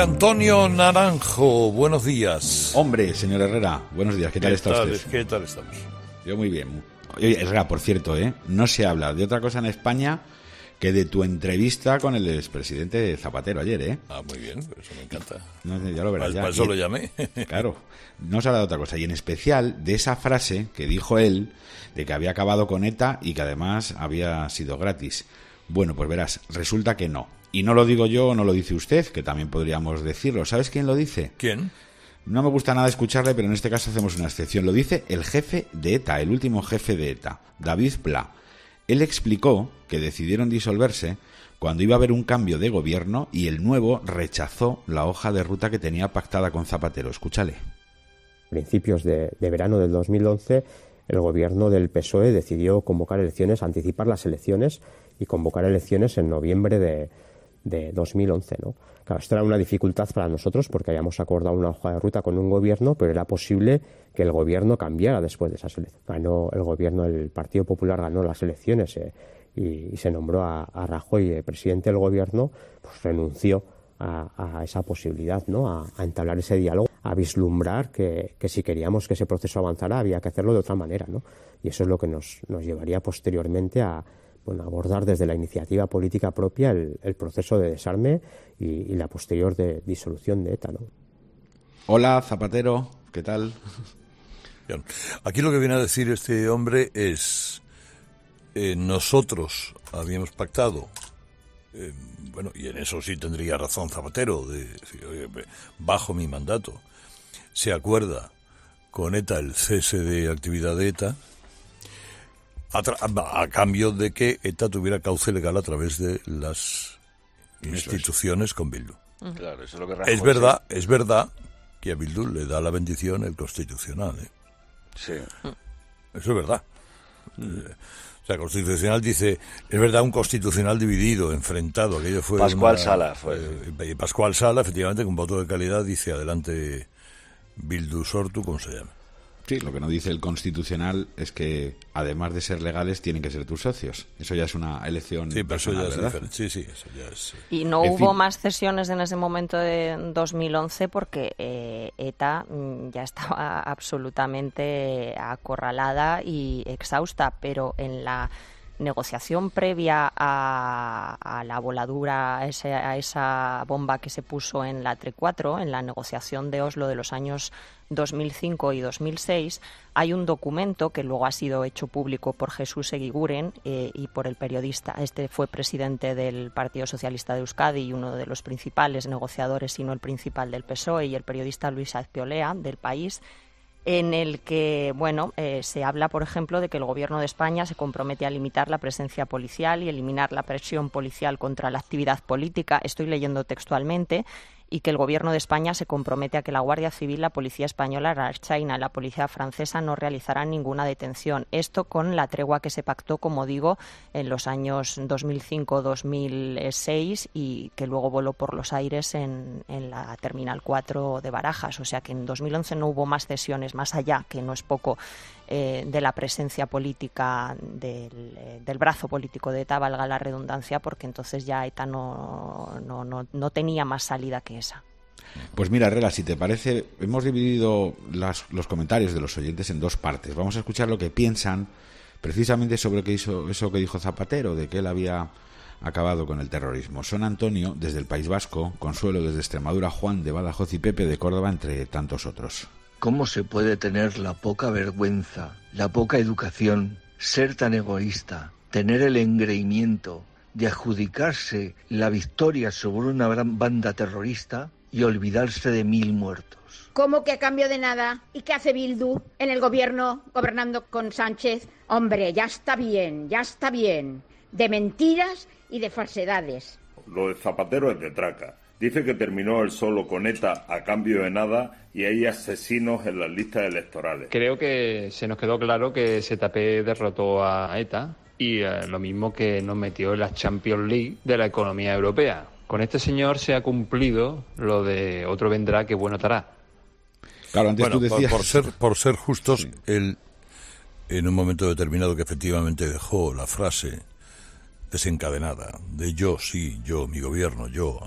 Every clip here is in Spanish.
Antonio Naranjo, buenos días. Hombre, señor Herrera, buenos días. ¿Qué tal ¿Qué tal estamos? Yo muy bien. Oye, por cierto, ¿eh? no se habla de otra cosa en España que de tu entrevista con el expresidente Zapatero ayer, ¿eh? Ah, muy bien, eso pues me encanta. No, ya lo lo llamé. claro, no se habla de otra cosa. Y en especial de esa frase que dijo él de que había acabado con ETA y que además había sido gratis. Bueno, pues verás, resulta que no. Y no lo digo yo, no lo dice usted, que también podríamos decirlo. ¿Sabes quién lo dice? ¿Quién? No me gusta nada escucharle, pero en este caso hacemos una excepción. Lo dice el jefe de ETA, el último jefe de ETA, David Pla. Él explicó que decidieron disolverse cuando iba a haber un cambio de gobierno y el nuevo rechazó la hoja de ruta que tenía pactada con Zapatero. Escúchale. Principios de, de verano del 2011 el gobierno del PSOE decidió convocar elecciones, anticipar las elecciones y convocar elecciones en noviembre de, 2011. ¿no? Claro, esto era una dificultad para nosotros porque habíamos acordado una hoja de ruta con un gobierno, pero era posible que el gobierno cambiara después de esas elecciones. Ganó el gobierno, el Partido Popular ganó las elecciones eh, y, se nombró a, Rajoy eh, presidente del gobierno, pues renunció a, esa posibilidad, ¿no? a entablar ese diálogo a vislumbrar que, si queríamos que ese proceso avanzara había que hacerlo de otra manera, ¿no? Y eso es lo que nos, nos llevaría posteriormente a abordar desde la iniciativa política propia el, proceso de desarme y, la posterior disolución de ETA, ¿no? Hola, Zapatero, ¿qué tal? Aquí lo que viene a decir este hombre es, eh, nosotros habíamos pactado eh, bueno, y en eso sí tendría razón Zapatero, de bajo mi mandato. Se acuerda con ETA el cese de actividad de ETA a, cambio de que ETA tuviera cauce legal a través de las instituciones con Bildu. Claro, eso es lo que Es verdad, es verdad que a Bildu le da la bendición el constitucional. ¿eh? Sí. Eso es verdad. O sea, constitucional dice, es verdad, un constitucional dividido, enfrentado. Aquello fue Pascual Sala fue. Eh, Pascual Sala, efectivamente, con voto de calidad, dice adelante Bildu Sortu, ¿cómo se llama? Sí, lo que no dice el constitucional es que además de ser legales tienen que ser tus socios. Eso ya es una elección personal, eso Sí, sí, Y no hubo más cesiones en ese momento de 2011 porque eh, ETA mm, ya estaba absolutamente acorralada y exhausta, pero en la negociación previa a, la voladura, a, esa bomba que se puso en la T4 en la negociación de Oslo de los años 2005 y 2006, hay un documento que luego ha sido hecho público por Jesús Eguiguren eh, y por el periodista. Este fue presidente del Partido Socialista de Euskadi y uno de los principales negociadores, si no el principal del PSOE, y el periodista Luis Azpiolea del país en el que bueno eh, se habla por ejemplo de que el gobierno de España se compromete a limitar la presencia policial y eliminar la presión policial contra la actividad política estoy leyendo textualmente y que el Gobierno de España se compromete a que la Guardia Civil, la Policía Española, la China y la Policía Francesa no realizarán ninguna detención. Esto con la tregua que se pactó, como digo, en los años 2005-2006 y que luego voló por los aires en, en la Terminal 4 de Barajas. O sea que en 2011 no hubo más cesiones más allá, que no es poco, eh, de la presencia política del, eh, del, brazo político de ETA, valga la redundancia, porque entonces ya ETA no, no, no tenía más salida que pues mira, Rela, si te parece, hemos dividido los comentarios de los oyentes en dos partes. Vamos a escuchar lo que piensan precisamente sobre hizo, eso que dijo Zapatero, de que él había acabado con el terrorismo. Son Antonio, desde el País Vasco, Consuelo, desde Extremadura, Juan de Badajoz y Pepe de Córdoba, entre tantos otros. ¿Cómo se puede tener la poca vergüenza, la poca educación, ser tan egoísta, tener el engreimiento, de adjudicarse la victoria sobre una gran banda terrorista y olvidarse de mil muertos. ¿Cómo que a cambio de nada? ¿Y qué hace Bildu en el gobierno gobernando con Sánchez? Hombre, ya está bien, ya está bien. De mentiras y de falsedades. Lo de Zapatero es de traca. Dice que terminó el solo con ETA a cambio de nada y hay asesinos en las listas electorales. Creo que se nos quedó claro que ZP derrotó a ETA y eh, lo mismo que nos metió en la Champions League de la economía europea. Con este señor se ha cumplido lo de otro vendrá que bueno estará. Claro, antes tú decías... por, ser, justos, él, en un momento determinado que efectivamente dejó la frase desencadenada de yo, sí, yo, mi gobierno, yo,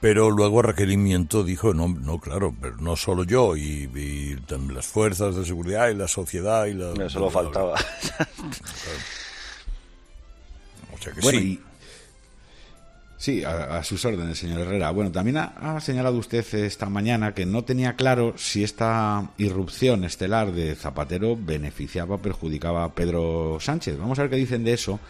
pero luego requerimiento dijo, no, no claro, pero no solo yo, y, las fuerzas de seguridad y la sociedad y la... Eso lo faltaba. sí. a, sus órdenes, señor Herrera. Bueno, también ha, ha, señalado usted esta mañana que no tenía claro si esta irrupción estelar de Zapatero beneficiaba o perjudicaba a Pedro Sánchez. Vamos a ver qué dicen de eso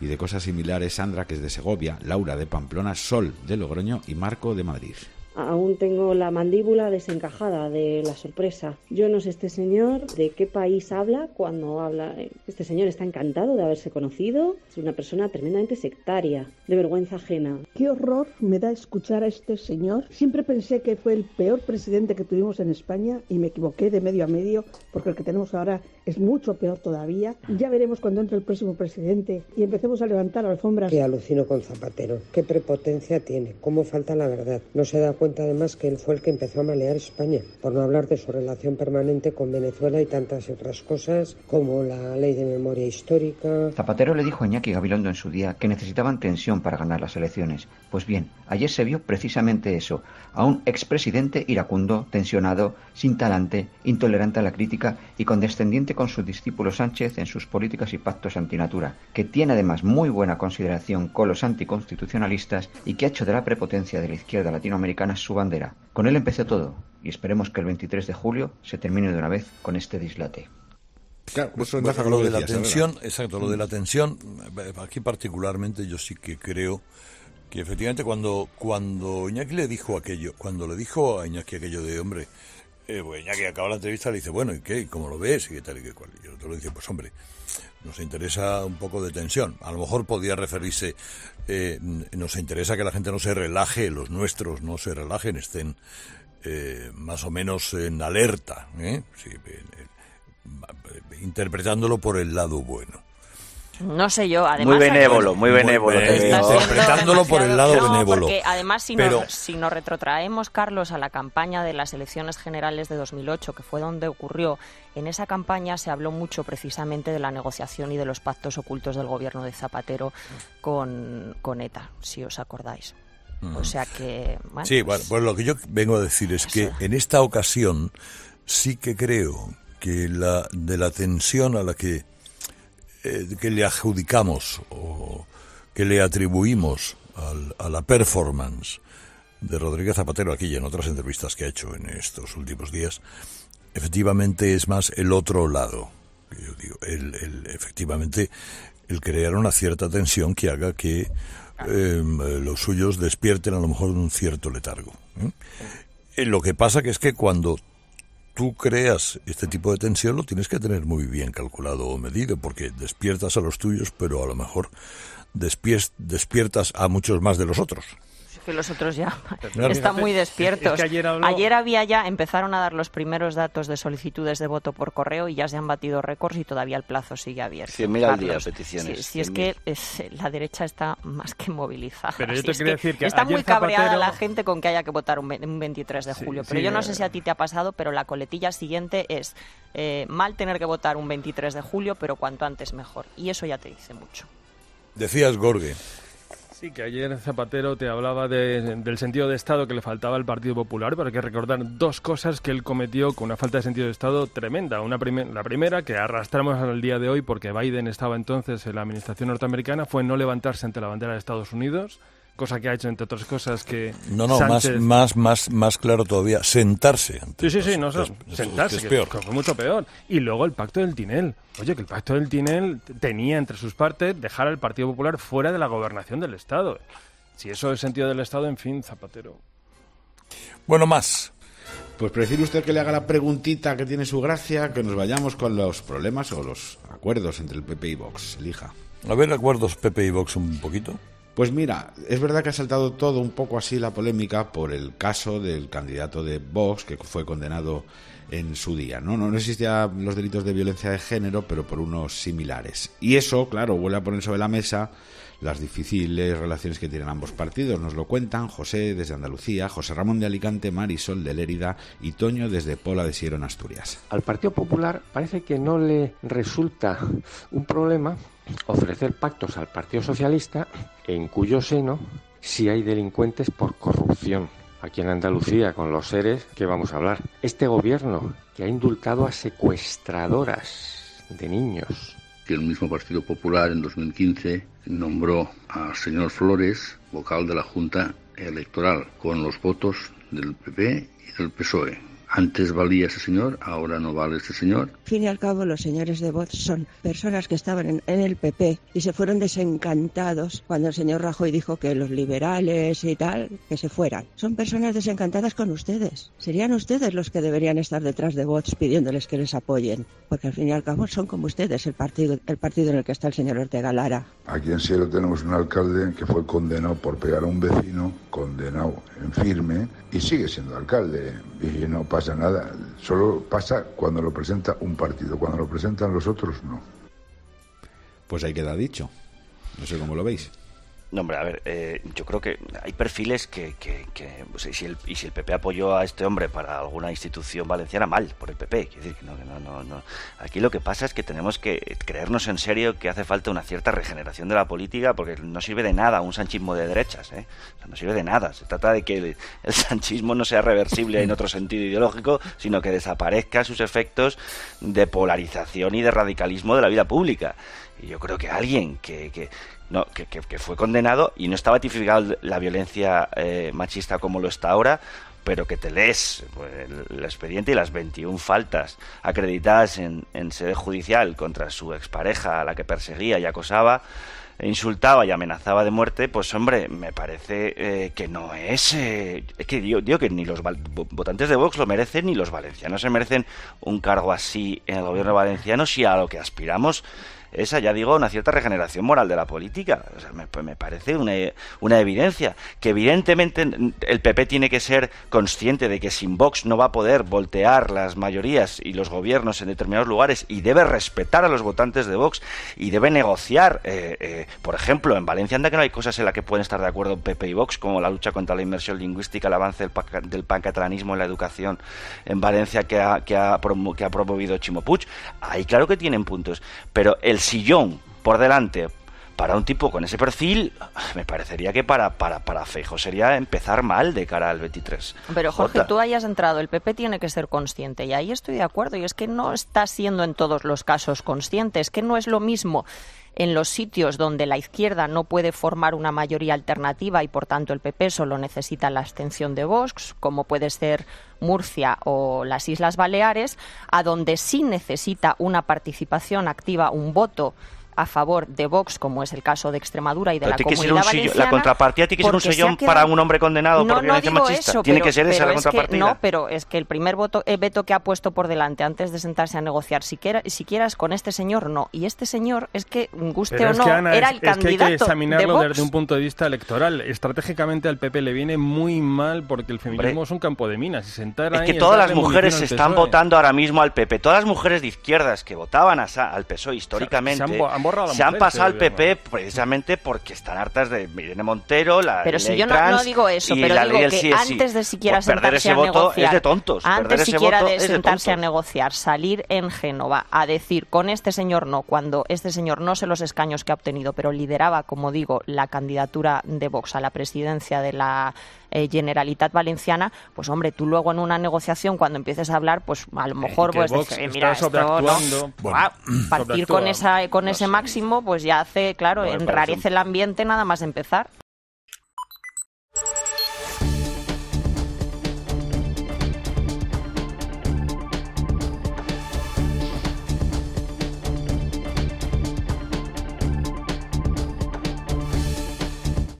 y de cosas similares Sandra, que es de Segovia, Laura de Pamplona, Sol de Logroño y Marco de Madrid. Aún tengo la mandíbula desencajada de la sorpresa. Yo no sé este señor de qué país habla cuando habla. Eh, este señor está encantado de haberse conocido. Es una persona tremendamente sectaria, de vergüenza ajena. Qué horror me da escuchar a este señor. Siempre pensé que fue el peor presidente que tuvimos en España y me equivoqué de medio a medio porque el que tenemos ahora es mucho peor todavía. Ya veremos cuando entre el próximo presidente y empecemos a levantar alfombras. Qué alucino con Zapatero. Qué prepotencia tiene. Cómo falta la verdad. No se da cuenta además que él fue el que empezó a malear España, por no hablar de su relación permanente con Venezuela y tantas otras cosas como la ley de memoria histórica. Zapatero le dijo a Iñaki Gabilondo en su día que necesitaban tensión para ganar las elecciones. Pues bien, ayer se vio precisamente eso, a un expresidente iracundo, tensionado, sin talante, intolerante a la crítica y condescendiente con su discípulo Sánchez en sus políticas y pactos antinatura, que tiene además muy buena consideración con los anticonstitucionalistas y que ha hecho de la prepotencia de la izquierda latinoamericana su bandera. Con él empecé todo y esperemos que el 23 de julio se termine de una vez con este dislate. Claro, pues de la ¿eh? tensión, exacto, lo de la tensión, aquí particularmente yo sí que creo que efectivamente cuando, cuando Iñaki le dijo aquello, cuando le dijo a Iñaki aquello de hombre, eh, pues ya que acaba la entrevista, le dice, bueno, ¿y qué? ¿Cómo lo ves? Y tal y qué cual. Y el otro le dice, pues hombre, nos interesa un poco de tensión. A lo mejor podía referirse, eh, nos interesa que la gente no se relaje, los nuestros no se relajen, estén eh, más o menos en alerta, ¿eh? interpretándolo por el lado bueno. No sé yo, además. Muy benévolo, muy benévolo. Interpretándolo por el lado benévolo. además, si, nos, si retrotraemos, Carlos, a la campaña de las elecciones generales de 2008, que fue donde ocurrió, en esa campaña se habló mucho precisamente de la negociación y de los pactos ocultos del gobierno de Zapatero con, con ETA, si os acordáis. Mm. O sea que. sí, bueno, pues lo que yo vengo a decir es que en esta ocasión sí que creo que la, de la tensión a la que eh, que le adjudicamos o que le atribuimos a la performance de Rodríguez Zapatero aquí y en otras entrevistas que ha hecho en estos últimos días, efectivamente es más el otro lado. Yo digo, el, efectivamente, el crear una cierta tensión que haga que em, los suyos despierten a lo mejor un cierto letargo. ¿eh? Eh, lo que pasa que es que cuando tú creas este tipo de tensión lo tienes que tener muy bien calculado o medido, porque despiertas a los tuyos, pero a lo mejor despiertas a muchos más de los otros que los otros ya están muy despiertos. ayer, había ya, empezaron a dar los primeros datos de solicitudes de voto por correo y ya se han batido récords y todavía el plazo sigue abierto. 100.000 peticiones. Si, es que la derecha está más que movilizada. Pero yo te Está muy cabreada la gente con que haya que votar un, 23 de julio. pero yo no eh. sé si a ti te ha pasado, pero la coletilla siguiente es eh, mal tener que votar un 23 de julio, pero cuanto antes mejor. Y eso ya te dice mucho. Decías Gorge. Sí, que ayer Zapatero te hablaba del sentido de Estado que le faltaba al Partido Popular, para hay que recordar dos cosas que él cometió con una falta de sentido de Estado tremenda. la primera, que arrastramos al día de hoy porque Biden estaba entonces en la administración norteamericana, fue no levantarse ante la bandera de Estados Unidos cosa que ha hecho entre otras cosas que no no más más más más claro todavía sentarse sí sí sí no, sentarse es peor. fue mucho peor y luego el pacto del Tinel oye que el pacto del Tinel tenía entre sus partes dejar al Partido Popular fuera de la gobernación del Estado si eso es sentido del Estado en fin Zapatero bueno más pues prefiero usted que le haga la preguntita que tiene su gracia que nos vayamos con los problemas o los acuerdos entre el PP y Vox elija a ver acuerdos PP y Vox un poquito pues mira, es verdad que ha saltado todo un poco así la polémica por el caso del candidato de Vox que fue condenado en su día. No, no, no existían los delitos de violencia de género, pero por unos similares. Y eso, claro, vuelve a poner sobre la mesa las difíciles relaciones que tienen ambos partidos. Nos lo cuentan José desde Andalucía, José Ramón de Alicante, Marisol de Lérida y Toño desde Pola de Sierra, en Asturias. Al Partido Popular parece que no le resulta un problema ofrecer pactos al Partido Socialista en cuyo seno sí hay delincuentes por corrupción. Aquí en Andalucía, con los seres que vamos a hablar. Este gobierno que ha indultado a secuestradoras de niños. Que el mismo Partido Popular en 2015 nombró al señor Flores vocal de la Junta Electoral con los votos del PP y del PSOE antes valía ese señor, ahora no vale ese señor. Al fin y al cabo, los señores de voz son personas que estaban en, el PP y se fueron desencantados cuando el señor Rajoy dijo que los liberales y tal, que se fueran. Son personas desencantadas con ustedes. Serían ustedes los que deberían estar detrás de Vox pidiéndoles que les apoyen, porque al fin y al cabo son como ustedes el partido, el partido en el que está el señor Ortega Lara. Aquí en Cielo tenemos un alcalde que fue condenado por pegar a un vecino, condenado en firme, y sigue siendo alcalde. Y no para pasa nada. Solo pasa cuando lo presenta un partido. Cuando lo presentan los otros, no. Pues ahí queda dicho. No sé cómo lo veis. No, hombre, a ver, eh, yo creo que hay perfiles que, que, y, si el, PP apoyó a este hombre para alguna institución valenciana, mal, por el PP. Quiero decir, que no, no, no, no. Aquí lo que pasa es que tenemos que creernos en serio que hace falta una cierta regeneración de la política, porque no sirve de nada un sanchismo de derechas, ¿eh? no sirve de nada. Se trata de que el, sanchismo no sea reversible en otro sentido ideológico, sino que desaparezca sus efectos de polarización y de radicalismo de la vida pública. Y yo creo que alguien que no, que, fue condenado y no estaba tipificado la violencia eh, machista como lo está ahora, pero que te lees pues, el, expediente y las 21 faltas acreditadas en, sede judicial contra su expareja, a la que perseguía y acosaba, e insultaba y amenazaba de muerte, pues hombre, me parece eh, que no es... Eh, es que digo, digo que ni los votantes de Vox lo merecen, ni los valencianos se merecen un cargo así en el gobierno valenciano, si a lo que aspiramos esa, ya digo, una cierta regeneración moral de la política. Pues me, parece una, evidencia. Que evidentemente el PP tiene que ser consciente de que sin Vox no va a poder voltear las mayorías y los gobiernos en determinados lugares y debe respetar a los votantes de Vox y debe negociar. Eh, eh, por ejemplo, en Valencia anda que no hay cosas en las que pueden estar de acuerdo PP y Vox, como la lucha contra la inmersión lingüística, el avance del, pancatranismo en la educación en Valencia que ha, que ha, que ha promovido Chimo Puig. Ahí claro que tienen puntos. Pero el el sillón por delante para un tipo con ese perfil, me parecería que para, para, para Feijo sería empezar mal de cara al 23. Pero Jorge, tú hayas entrado, el PP tiene que ser consciente y ahí estoy de acuerdo y es que no está siendo en todos los casos consciente, es que no es lo mismo en los sitios donde la izquierda no puede formar una mayoría alternativa y por tanto el PP solo necesita la abstención de Vox, como puede ser Murcia o las Islas Baleares, a donde sí necesita una participación activa, un voto a favor de Vox, como es el caso de Extremadura y de la Comunidad Valenciana, la contrapartida tiene que ser un sillón para un hombre condenado por violencia machista. tiene que ser esa la contrapartida. no, pero es que el primer voto, eh, veto que ha puesto por delante antes de sentarse a negociar, siquiera, siquiera es con este señor, no. Y este señor, es que, guste o no, era el candidato. Es que hay que examinarlo desde un punto de vista electoral. Estratégicamente al PP le viene muy mal porque el feminismo es un campo de minas. es que todas las mujeres están votando ahora mismo al PP. Todas las mujeres de izquierdas que votaban al PSOE históricamente se han pasado al PP precisamente porque están hartas de Irene Montero, la Pero si yo no, digo eso, pero digo que antes de siquiera pues sentarse ese voto de tontos. Antes siquiera de sentarse a negociar, salir en Génova a decir con este señor no, cuando este señor no sé los escaños que ha obtenido, pero lideraba, como digo, la candidatura de Vox a la presidencia de la eh, Generalitat Valenciana, pues hombre, tú luego en una negociación cuando empieces a hablar, pues a lo eh, mejor pues eh, mira, esto, ¿no? Ah, partir con esa con ese máximo, pues ya hace, claro, enrarece el ambiente nada más empezar.